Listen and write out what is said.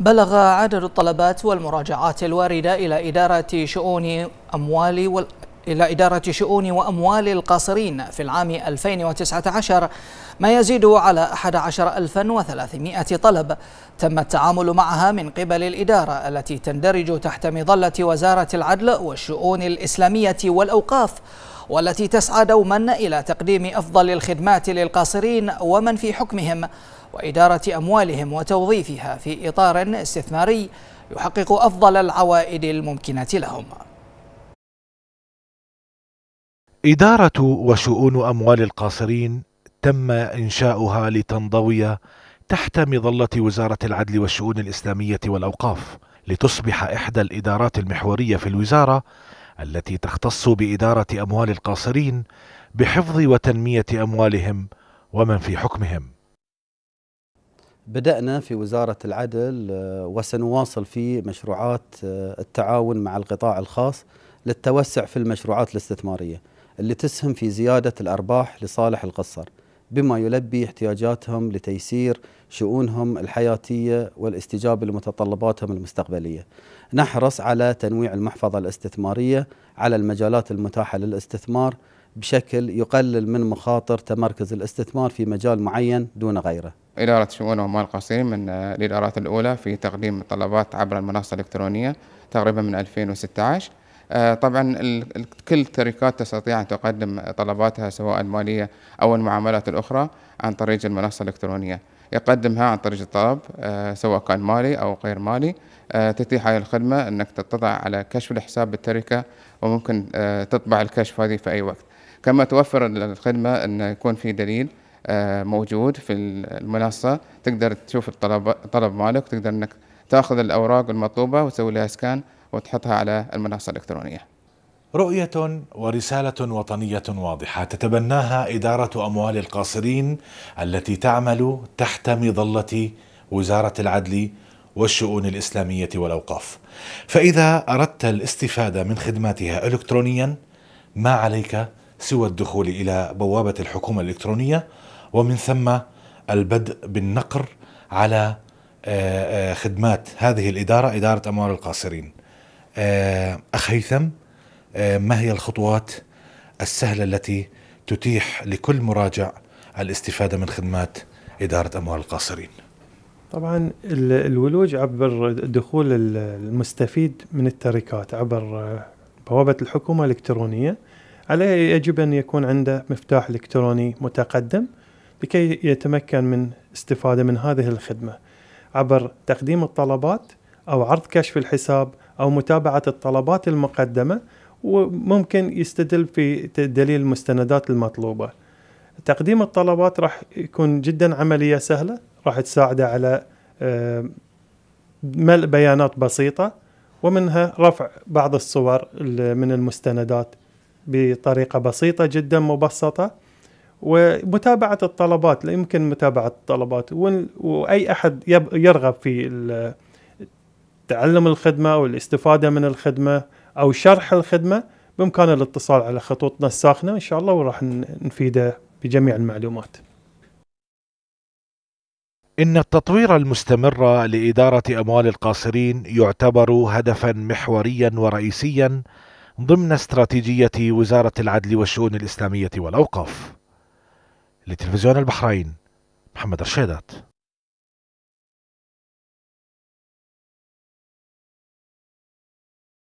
بلغ عدد الطلبات والمراجعات الواردة إلى إدارة شؤون أموال وال... إلى إدارة شؤون وأموال القاصرين في العام 2019 ما يزيد على 11300 طلب تم التعامل معها من قبل الإدارة التي تندرج تحت مظلة وزارة العدل والشؤون الإسلامية والأوقاف والتي تسعى دوما إلى تقديم أفضل الخدمات للقاصرين ومن في حكمهم وإدارة أموالهم وتوظيفها في إطار استثماري يحقق أفضل العوائد الممكنة لهم إدارة وشؤون أموال القاصرين تم إنشاؤها لتنضوي تحت مظلة وزارة العدل والشؤون الإسلامية والأوقاف لتصبح إحدى الإدارات المحورية في الوزارة التي تختص بإدارة أموال القاصرين بحفظ وتنمية أموالهم ومن في حكمهم. بدأنا في وزارة العدل آه، وسنواصل في مشروعات آه، التعاون مع القطاع الخاص للتوسع في المشروعات الاستثمارية اللي تسهم في زيادة الأرباح لصالح القصر بما يلبي احتياجاتهم لتيسير شؤونهم الحياتيه والاستجابه لمتطلباتهم المستقبليه. نحرص على تنويع المحفظه الاستثماريه على المجالات المتاحه للاستثمار بشكل يقلل من مخاطر تمركز الاستثمار في مجال معين دون غيره. إدارة شؤون عمال قصير من الإدارات الأولى في تقديم الطلبات عبر المنصة الإلكترونية تقريبا من 2016 آه، طبعا كل التركات تستطيع أن تقدم طلباتها سواء المالية أو المعاملات الأخرى عن طريق المنصة الإلكترونية يقدمها عن طريق الطلب آه، سواء كان مالي أو غير مالي آه، تتيح هذه الخدمة أنك تطلع على كشف الحساب بالتركة وممكن تطبع الكشف هذه في أي وقت كما توفر الخدمة أن يكون في دليل موجود في المنصة تقدر تشوف الطلب طلب مالك تقدر أنك تاخذ الأوراق المطلوبة وتسوي لها سكان وتحطها على المنصة الإلكترونية رؤية ورسالة وطنية واضحة تتبناها إدارة أموال القاصرين التي تعمل تحت مظلة وزارة العدل والشؤون الإسلامية والأوقاف. فإذا أردت الاستفادة من خدماتها إلكترونيا ما عليك سوى الدخول إلى بوابة الحكومة الإلكترونية ومن ثم البدء بالنقر على آه، آه، خدمات هذه الإدارة إدارة أموال القاصرين. آه، أخ هيثم آه، ما هي الخطوات السهلة التي تتيح لكل مراجع الاستفادة من خدمات إدارة أموال القاصرين طبعا الولوج عبر دخول المستفيد من التركات عبر بوابة الحكومة الإلكترونية عليه يجب أن يكون عنده مفتاح إلكتروني متقدم لكي يتمكن من استفادة من هذه الخدمة عبر تقديم الطلبات أو عرض كشف الحساب او متابعه الطلبات المقدمه وممكن يستدل في دليل المستندات المطلوبه. تقديم الطلبات راح يكون جدا عمليه سهله راح تساعده على آه، ملء بيانات بسيطه ومنها رفع بعض الصور من المستندات بطريقه بسيطه جدا مبسطه ومتابعة الطلبات لا يمكن متابعة الطلبات وأي أحد يرغب في تعلم الخدمة أو الاستفادة من الخدمة أو شرح الخدمة بإمكانه الاتصال على خطوطنا الساخنة إن شاء الله وراح نفيده بجميع المعلومات إن التطوير المستمر لإدارة أموال القاصرين يعتبر هدفا محوريا ورئيسيا ضمن استراتيجية وزارة العدل والشؤون الإسلامية والأوقاف لتلفزيون البحرين محمد رشيدات